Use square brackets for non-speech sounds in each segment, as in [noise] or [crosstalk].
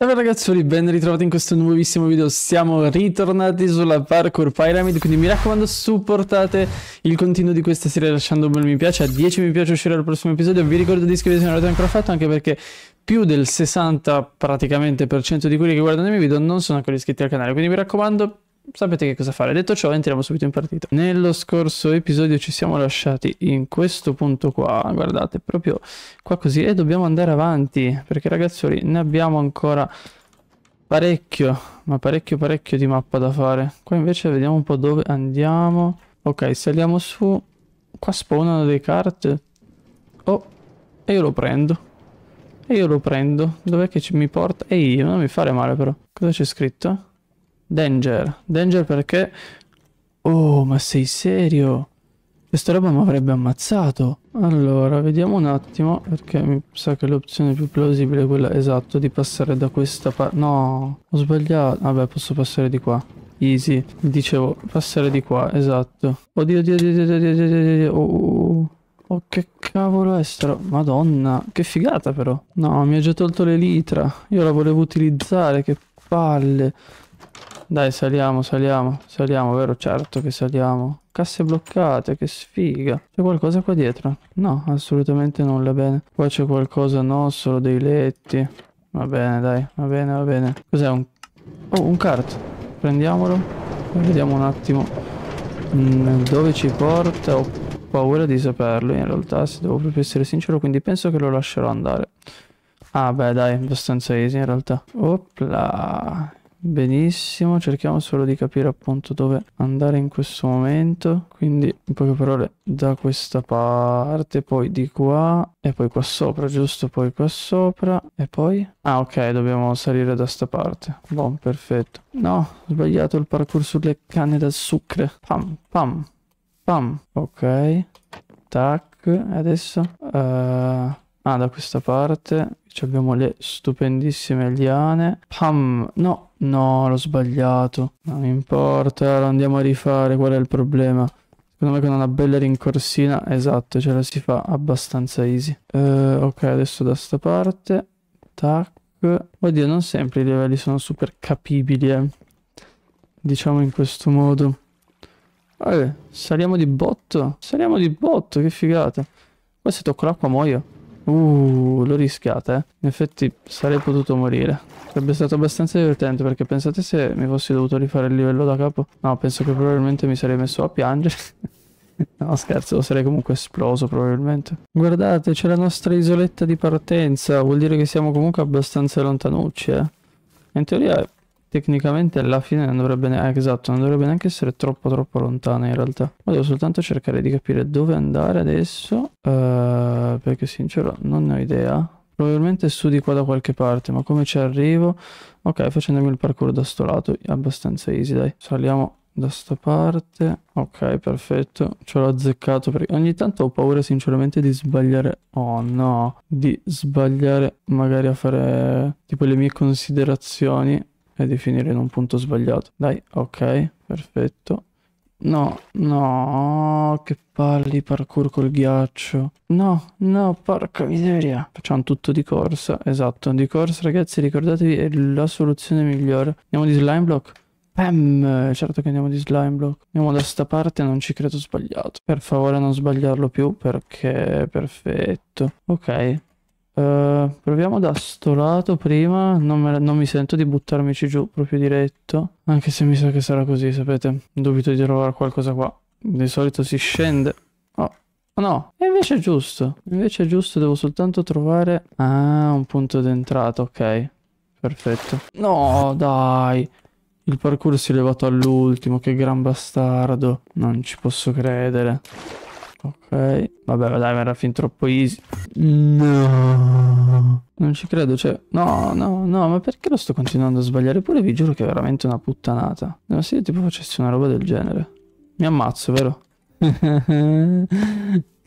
Salve ragazzoli, ben ritrovati in questo nuovissimo video, siamo ritornati sulla Parkour Pyramid, quindi mi raccomando supportate il continuo di questa serie lasciando un bel mi piace, a 10 mi piace uscire al prossimo episodio, vi ricordo di iscrivervi se non l'avete ancora fatto anche perché più del 60 praticamente per cento di quelli che guardano i miei video non sono ancora iscritti al canale, quindi mi raccomando sapete che cosa fare. Detto ciò, entriamo subito in partita. Nello scorso episodio ci siamo lasciati in questo punto qua, guardate, proprio qua così, e dobbiamo andare avanti, perché ragazzi, ne abbiamo ancora parecchio, ma parecchio parecchio di mappa da fare. Qua invece vediamo un po' dove andiamo. Ok, saliamo su. Qua spawnano dei cart. Oh, e io lo prendo. E io lo prendo. Dov'è che ci, mi porta? Ehi, non mi fare male però. Cosa c'è scritto? Danger. Danger perché... Oh, ma sei serio? Questa roba mi avrebbe ammazzato. Allora, vediamo un attimo, perché mi sa che l'opzione più plausibile è quella, esatto, di passare da questa parte. No, ho sbagliato. Vabbè, posso passare di qua. Easy. Dicevo, passare di qua, esatto. Oddio, oddio, oddio, oddio, oddio, oddio, oddio. Oh, oh, che cavolo è sta Madonna, che figata però. No, mi ha già tolto l'elitra. Io la volevo utilizzare, che palle. Dai, saliamo, saliamo, saliamo, vero? Certo che saliamo. Casse bloccate, che sfiga. C'è qualcosa qua dietro? No, assolutamente nulla, bene. Qua c'è qualcosa, no, solo dei letti. Va bene, dai, va bene, va bene. Cos'è un... Oh, un cart. Prendiamolo. Vediamo un attimo mm, dove ci porta. Ho paura di saperlo, in realtà, se devo proprio essere sincero, quindi penso che lo lascerò andare. Ah beh dai, abbastanza easy in realtà. Opla benissimo cerchiamo solo di capire appunto dove andare in questo momento quindi in poche parole da questa parte poi di qua e poi qua sopra giusto poi qua sopra e poi ah ok dobbiamo salire da sta parte buon perfetto no ho sbagliato il parkour sulle canne da sucre pam pam pam ok tac e adesso uh... Ah, da questa parte ci abbiamo le stupendissime liane. Pam, no, No, l'ho sbagliato. Non importa, lo andiamo a rifare. Qual è il problema? Secondo me con una bella rincorsina, esatto, ce la si fa abbastanza easy. Uh, ok, adesso da sta parte. Tac. Oddio, non sempre i livelli sono super capibili, eh. Diciamo in questo modo. Vabbè, saliamo di botto. Saliamo di botto, che figata. Poi se tocco l'acqua muoio. Uh, l'ho rischiata, eh. In effetti sarei potuto morire. Sarebbe stato abbastanza divertente perché pensate se mi fossi dovuto rifare il livello da capo. No, penso che probabilmente mi sarei messo a piangere. [laughs] No, scherzo, sarei comunque esploso probabilmente. Guardate, c'è la nostra isoletta di partenza. Vuol dire che siamo comunque abbastanza lontanucci, eh. In teoria Tecnicamente alla fine non dovrebbe, ne- eh, esatto, non dovrebbe neanche essere troppo troppo lontana in realtà. Ma devo soltanto cercare di capire dove andare adesso. Uh, perché sincero non ne ho idea. Probabilmente su di qua da qualche parte, ma come ci arrivo? Ok, facendomi il parkour da sto lato è abbastanza easy, dai. Saliamo da sta parte. Ok, perfetto. Ce l'ho azzeccato perché ogni tanto ho paura sinceramente di sbagliare. Oh no, di sbagliare magari a fare tipo le mie considerazioni e di finire in un punto sbagliato. Dai, ok, perfetto. No, no, che palli parkour col ghiaccio. No, no, porca miseria. Facciamo tutto di corsa, esatto, di corsa ragazzi, ricordatevi è la soluzione migliore. Andiamo di slime block. Pam, certo che andiamo di slime block. Andiamo da sta parte, non ci credo sbagliato. Per favore non sbagliarlo più perché perfetto. Ok, eh, proviamo da sto lato prima, non, me, non, mi sento di buttarmici giù proprio diretto, anche se mi sa che sarà così, sapete, dubito di trovare qualcosa qua. Di solito si scende... Oh, oh, no, e invece è giusto, invece è giusto, devo soltanto trovare... Ah, un punto d'entrata, ok, perfetto. No, dai, il parkour si è levato all'ultimo, che gran bastardo, non ci posso credere. Ok, vabbè, dai, era fin troppo easy. No. Non ci credo, cioè... No, no, no, ma perché lo sto continuando a sbagliare? Pure vi giuro che è veramente una puttanata. No, se io tipo facessi una roba del genere. Mi ammazzo, vero? [laughs]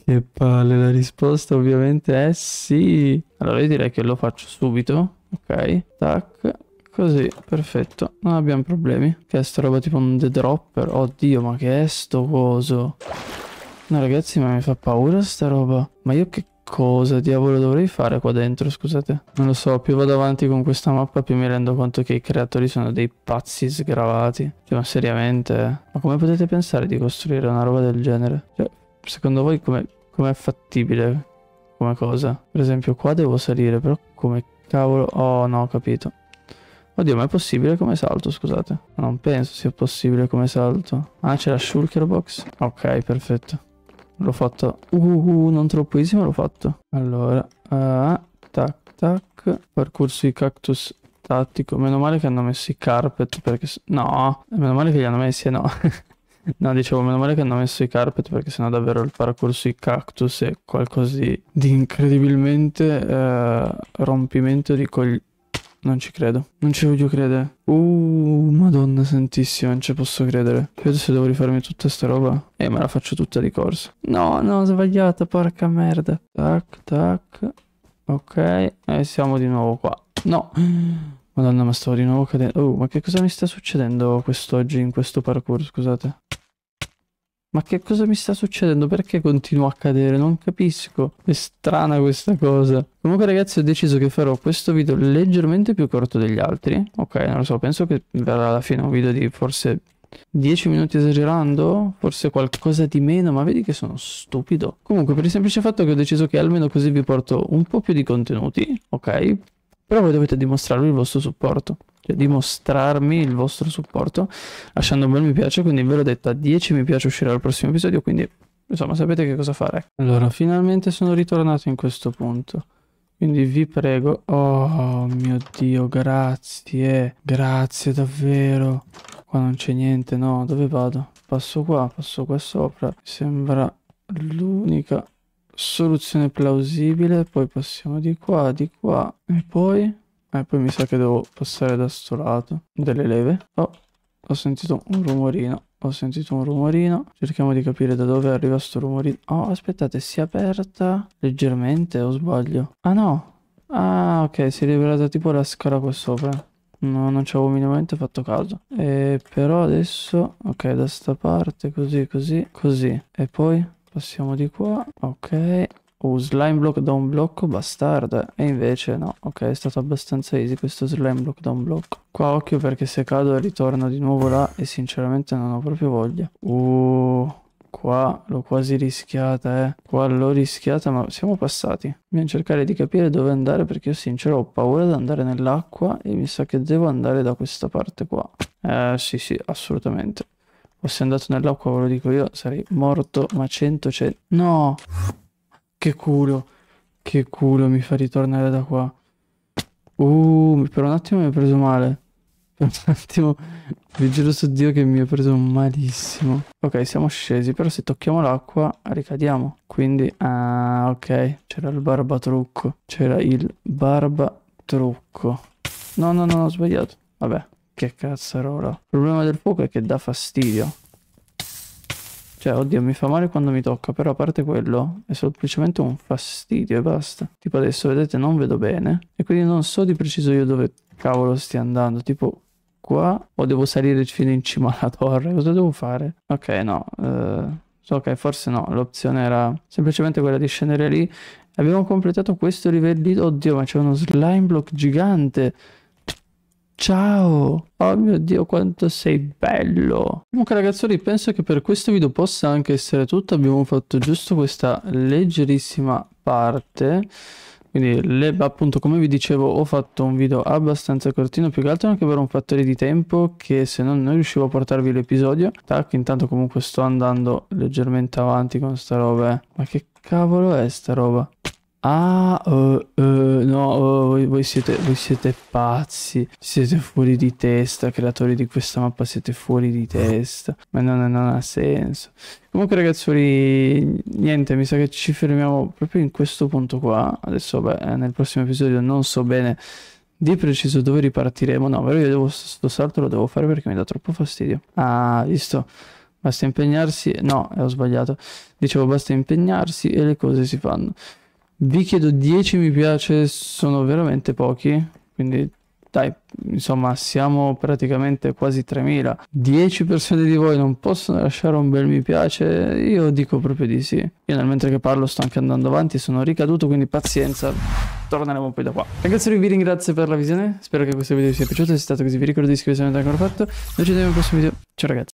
che palle, la risposta ovviamente è sì. Allora io direi che lo faccio subito. Ok, tac. Così, perfetto. Non abbiamo problemi. Che è sta roba tipo un The Dropper? Oddio, ma che è sto coso? No ragazzi, ma mi fa paura sta roba. Ma io che Cosa diavolo dovrei fare qua dentro, scusate? Non lo so, più vado avanti con questa mappa più mi rendo conto che i creatori sono dei pazzi sgravati. Cioè, ma seriamente? Ma come potete pensare di costruire una roba del genere? Cioè, secondo voi come com è fattibile come cosa? Per esempio qua devo salire, però come cavolo... Oh no, ho capito. Oddio, ma è possibile come salto, scusate? Non penso sia possibile come salto. Ah, c'è la shulker box? Ok, perfetto. L'ho fatto. Uh, non troppissimo, l'ho fatto. Allora, uh, tac, tac. Percorso di cactus tattico. Meno male che hanno messo i carpet perché... No, meno male che li hanno messi, eh, no. [laughs] No, dicevo, meno male che hanno messo i carpet perché sennò davvero il percorso di cactus è qualcosa di, incredibilmente eh, rompimento di coglioni non ci credo. Non ci voglio credere. Uh, madonna santissima, non ci posso credere. Credo se devo rifarmi tutta sta roba. Eh, me la faccio tutta di corsa. No, no, ho sbagliato, porca merda. Tac, tac. Ok, e eh, siamo di nuovo qua. No. Madonna, ma stavo di nuovo cadendo. Oh, ma che cosa mi sta succedendo quest'oggi in questo parkour, scusate? Ma che cosa mi sta succedendo? Perché continua a cadere? Non capisco. È strana questa cosa. Comunque ragazzi ho deciso che farò questo video leggermente più corto degli altri. Ok, non lo so, penso che verrà alla fine un video di forse 10 minuti esagerando, forse qualcosa di meno, ma vedi che sono stupido. Comunque per il semplice fatto che ho deciso che almeno così vi porto un po' più di contenuti, ok? Però voi dovete dimostrarvi il vostro supporto. Cioè dimostrarmi il vostro supporto lasciando un bel mi piace. Quindi ve l'ho detto a 10 mi piace uscire al prossimo episodio. Quindi insomma sapete che cosa fare. Allora finalmente sono ritornato in questo punto. Quindi vi prego. Oh mio dio grazie. Grazie davvero. Qua non c'è niente no. Dove vado? Passo qua, passo qua sopra. Mi sembra l'unica soluzione plausibile, poi passiamo di qua, di qua e poi... Eh, poi mi sa che devo passare da sto lato delle leve. Oh, ho sentito un rumorino, ho sentito un rumorino. Cerchiamo di capire da dove arriva sto rumorino. Oh, aspettate, si è aperta leggermente o sbaglio? Ah no! Ah, ok, si è liberata tipo la scala qua sopra. No, non ci avevo minimamente fatto caso. E però adesso... Ok, da sta parte, così, così, così. E poi... Passiamo di qua. Ok. Oh, slime block da un blocco, bastardo. E invece no. Ok, è stato abbastanza easy questo slime block da un blocco. Qua occhio perché se cado ritorno di nuovo là e sinceramente non ho proprio voglia. Uh, qua l'ho quasi rischiata, eh. Qua l'ho rischiata, ma siamo passati. Dobbiamo cercare di capire dove andare perché io sincero ho paura di andare nell'acqua e mi sa che devo andare da questa parte qua. Eh, sì, sì, assolutamente fossi andato nell'acqua, ve lo dico io, sarei morto, ma 100 cento... No! Che culo! Che culo mi fa ritornare da qua. Uh, per un attimo mi ha preso male. Per un attimo, vi giuro su Dio che mi ha preso malissimo. Ok, siamo scesi, però se tocchiamo l'acqua ricadiamo. Quindi, ah, ok, c'era il barbatrucco. C'era il barbatrucco. No, no, no, ho sbagliato. Vabbè, che cazzarola. Il problema del fuoco è che dà fastidio. Cioè, oddio, mi fa male quando mi tocca, però a parte quello è semplicemente un fastidio e basta. Tipo adesso, vedete, non vedo bene. E quindi non so di preciso io dove cavolo stia andando. Tipo qua o devo salire fino in cima alla torre? Cosa devo fare? Ok, no. Uh, eh, ok, forse no. L'opzione era semplicemente quella di scendere lì. Abbiamo completato questo livello. Oddio, ma c'è uno slime block gigante. Ciao! Oh mio Dio, quanto sei bello! Comunque ragazzi, penso che per questo video possa anche essere tutto. Abbiamo fatto giusto questa leggerissima parte. Quindi le, appunto come vi dicevo ho fatto un video abbastanza cortino più che altro anche per un fattore di tempo che se no non riuscivo a portarvi l'episodio. Tac, intanto comunque sto andando leggermente avanti con sta roba. Eh. Ma che cavolo è sta roba? Ah, uh, uh, no, uh, voi, voi, siete, voi siete pazzi, siete fuori di testa, creatori di questa mappa siete fuori di testa, ma non, non ha senso. Comunque ragazzuoli, niente, mi sa che ci fermiamo proprio in questo punto qua, adesso beh, nel prossimo episodio non so bene di preciso dove ripartiremo, no, però io devo, sto salto lo devo fare perché mi dà troppo fastidio. Ah, visto? Basta impegnarsi, no, ho sbagliato, dicevo basta impegnarsi e le cose si fanno. Vi chiedo 10 mi piace, sono veramente pochi, quindi dai, insomma, siamo praticamente quasi 3.000. 10 persone di voi non possono lasciare un bel mi piace? Io dico proprio di sì. Io nel mentre che parlo sto anche andando avanti, sono ricaduto, quindi pazienza. Torneremo poi da qua. Ragazzi, vi ringrazio per la visione. Spero che questo video vi sia piaciuto. Se è stato così, vi ricordo di iscrivervi se non l'avete ancora fatto. Noi ci vediamo al prossimo video. Ciao ragazzi.